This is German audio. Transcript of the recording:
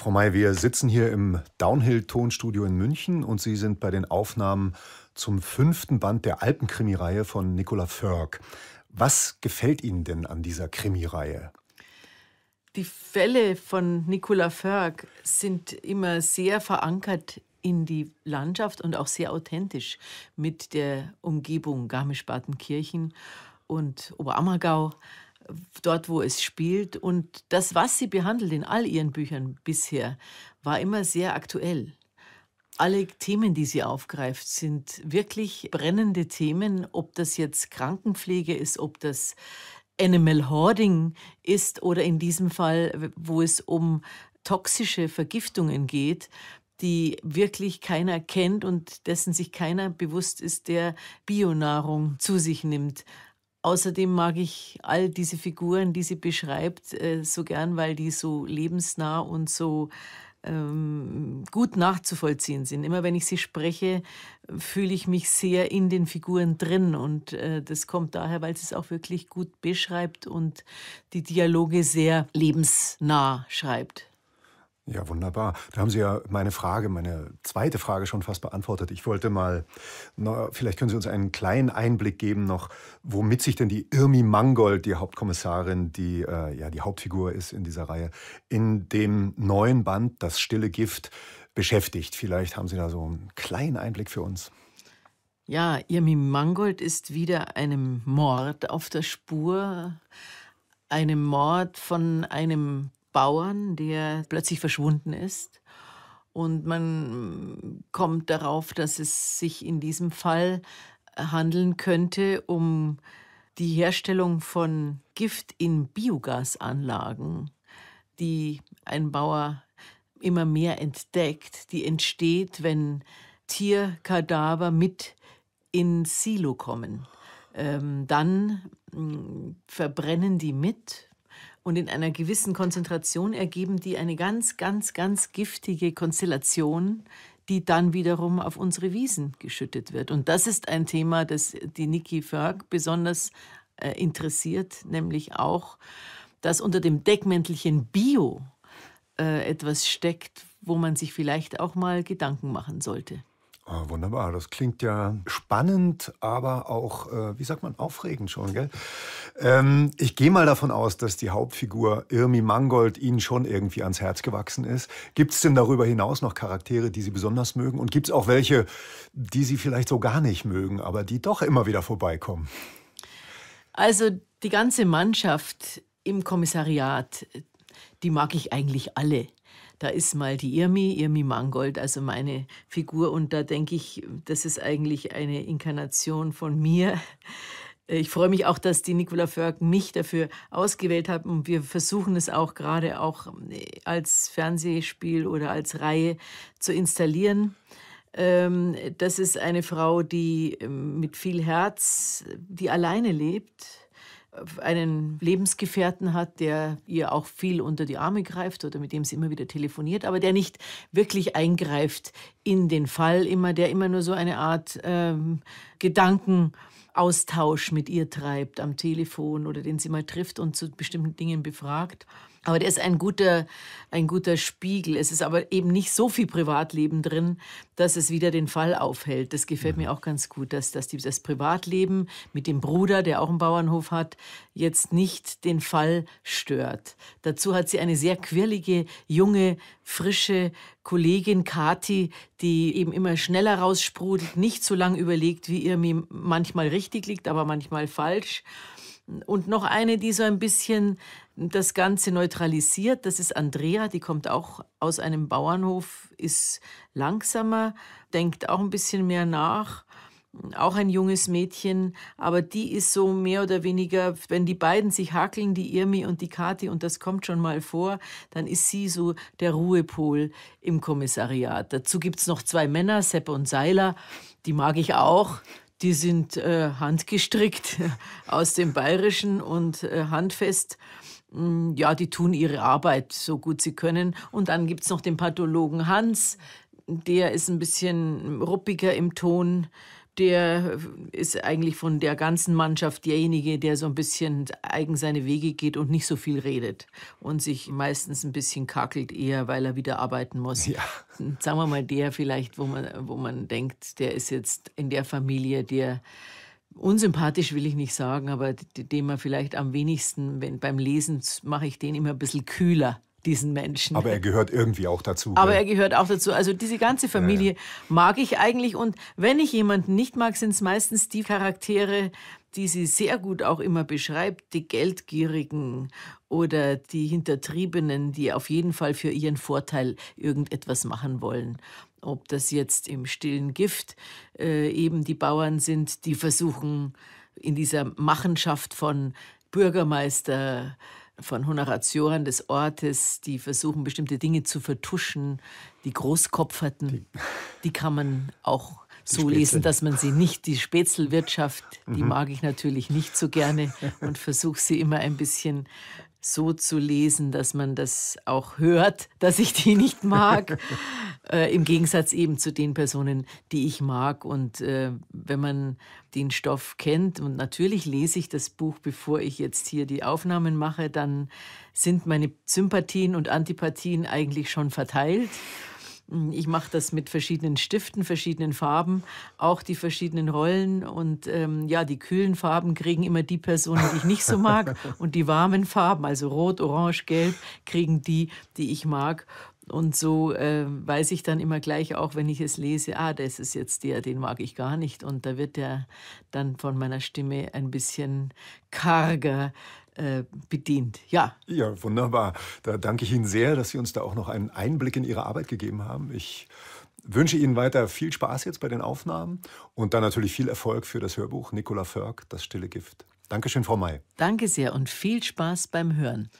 Frau May, wir sitzen hier im Downhill-Tonstudio in München und Sie sind bei den Aufnahmen zum fünften Band der Alpenkrimireihe von Nicola Förg. Was gefällt Ihnen denn an dieser Krimireihe? Die Fälle von Nicola Förg sind immer sehr verankert in die Landschaft und auch sehr authentisch mit der Umgebung Garmisch-Partenkirchen und Oberammergau dort, wo es spielt. Und das, was sie behandelt in all ihren Büchern bisher, war immer sehr aktuell. Alle Themen, die sie aufgreift, sind wirklich brennende Themen, ob das jetzt Krankenpflege ist, ob das Animal Hoarding ist oder in diesem Fall, wo es um toxische Vergiftungen geht, die wirklich keiner kennt und dessen sich keiner bewusst ist, der Bionahrung zu sich nimmt. Außerdem mag ich all diese Figuren, die sie beschreibt, äh, so gern, weil die so lebensnah und so ähm, gut nachzuvollziehen sind. Immer wenn ich sie spreche, fühle ich mich sehr in den Figuren drin. Und äh, das kommt daher, weil sie es auch wirklich gut beschreibt und die Dialoge sehr lebensnah schreibt. Ja, wunderbar. Da haben Sie ja meine Frage, meine zweite Frage schon fast beantwortet. Ich wollte mal, na, vielleicht können Sie uns einen kleinen Einblick geben noch, womit sich denn die Irmi Mangold, die Hauptkommissarin, die äh, ja die Hauptfigur ist in dieser Reihe, in dem neuen Band Das stille Gift beschäftigt. Vielleicht haben Sie da so einen kleinen Einblick für uns. Ja, Irmi Mangold ist wieder einem Mord auf der Spur, einem Mord von einem Bauern, der plötzlich verschwunden ist. Und man mm, kommt darauf, dass es sich in diesem Fall äh, handeln könnte um die Herstellung von Gift in Biogasanlagen, die ein Bauer immer mehr entdeckt, die entsteht, wenn Tierkadaver mit in Silo kommen. Ähm, dann mh, mm, verbrennen die mit und in einer gewissen Konzentration ergeben die eine ganz, ganz, ganz giftige Konstellation, die dann wiederum auf unsere Wiesen geschüttet wird. Und das ist ein Thema, das die Niki Ferg besonders äh, interessiert, nämlich auch, dass unter dem Deckmäntelchen Bio äh, etwas steckt, wo man sich vielleicht auch mal Gedanken machen sollte. Ah, wunderbar, das klingt ja spannend, aber auch, äh, wie sagt man, aufregend schon, gell? Ähm, ich gehe mal davon aus, dass die Hauptfigur Irmi Mangold Ihnen schon irgendwie ans Herz gewachsen ist. Gibt es denn darüber hinaus noch Charaktere, die Sie besonders mögen? Und gibt es auch welche, die Sie vielleicht so gar nicht mögen, aber die doch immer wieder vorbeikommen? Also die ganze Mannschaft im Kommissariat, die mag ich eigentlich alle da ist mal die Irmi, Irmi Mangold, also meine Figur. Und da denke ich, das ist eigentlich eine Inkarnation von mir. Ich freue mich auch, dass die Nicola Förg mich dafür ausgewählt hat. Und wir versuchen es auch gerade auch äh, als Fernsehspiel oder als Reihe zu installieren. Ähm, das ist eine Frau, die ähm, mit viel Herz, die alleine lebt einen Lebensgefährten hat, der ihr auch viel unter die Arme greift oder mit dem sie immer wieder telefoniert, aber der nicht wirklich eingreift in den Fall immer, der immer nur so eine Art ähm, Gedankenaustausch mit ihr treibt am Telefon oder den sie mal trifft und zu bestimmten Dingen befragt. Aber der ist ein guter, ein guter Spiegel. Es ist aber eben nicht so viel Privatleben drin, dass es wieder den Fall aufhält. Das gefällt mhm. mir auch ganz gut, dass, dass das Privatleben mit dem Bruder, der auch einen Bauernhof hat, jetzt nicht den Fall stört. Dazu hat sie eine sehr quirlige, junge frische Kollegin Kati, die eben immer schneller raussprudelt, nicht so lange überlegt, wie ihr mir manchmal richtig liegt, aber manchmal falsch. Und noch eine, die so ein bisschen das Ganze neutralisiert, das ist Andrea, die kommt auch aus einem Bauernhof, ist langsamer, denkt auch ein bisschen mehr nach auch ein junges Mädchen, aber die ist so mehr oder weniger, wenn die beiden sich hackeln, die Irmi und die Kati, und das kommt schon mal vor, dann ist sie so der Ruhepol im Kommissariat. Dazu gibt es noch zwei Männer, Sepp und Seiler, die mag ich auch. Die sind äh, handgestrickt aus dem Bayerischen und äh, handfest mm, ja, die tun ihre Arbeit so gut sie können. Und dann gibt es noch den Pathologen Hans, der ist ein bisschen ruppiger im Ton, der äh, ist eigentlich von der ganzen Mannschaft derjenige, der so ein bisschen eigen seine Wege geht und nicht so viel redet und sich meistens ein bisschen kakelt eher, weil er wieder arbeiten muss. Ja. Sagen wir mal der vielleicht, wo man, wo man denkt, der ist jetzt in der Familie, der unsympathisch will ich nicht sagen, aber dem man vielleicht am wenigsten, wenn, beim Lesen mache ich den immer ein bisschen kühler diesen Menschen. Aber er gehört irgendwie auch dazu. Aber gell? er gehört auch dazu. Also diese ganze Familie ja, mag ich eigentlich. Und wenn ich jemanden nicht mag, sind es meistens die Charaktere, die sie sehr gut auch immer beschreibt, die Geldgierigen oder die Hintertriebenen, die auf jeden Fall für ihren Vorteil irgendetwas machen wollen. Ob das jetzt im stillen Gift äh, eben die Bauern sind, die versuchen in dieser Machenschaft von Bürgermeister, von Honoratioren des Ortes, die versuchen, bestimmte Dinge zu vertuschen, die Großkopferten, die, die kann man auch so Spätzle. lesen, dass man sie nicht, die Spätzelwirtschaft, die mhm. mag ich natürlich nicht so gerne und versuche sie immer ein bisschen so zu lesen, dass man das auch hört, dass ich die nicht mag. äh, Im Gegensatz eben zu den Personen, die ich mag. Und äh, wenn man den Stoff kennt, und natürlich lese ich das Buch, bevor ich jetzt hier die Aufnahmen mache, dann sind meine Sympathien und Antipathien eigentlich schon verteilt. Hm, ich mache das mit verschiedenen Stiften, verschiedenen Farben, auch die verschiedenen Rollen. Und ähm, ja, die kühlen Farben kriegen immer die Personen, die ich nicht so mag. und die warmen Farben, also rot, orange, gelb, kriegen die, die ich mag. Und so äh, weiß ich dann immer gleich auch, wenn ich es lese, ah, das ist jetzt der, den mag ich gar nicht. Und da wird der dann von meiner Stimme ein bisschen karger äh, bedient. Ja. Ja, wunderbar. Da danke ich Ihnen sehr, dass Sie uns da auch noch einen Einblick in Ihre Arbeit gegeben haben. Ich wünsche Ihnen weiter viel Spaß jetzt bei den Aufnahmen und dann natürlich viel Erfolg für das Hörbuch Nicola Förg, Das stille Gift. Dankeschön, Frau May. Danke sehr und viel Spaß beim Hören.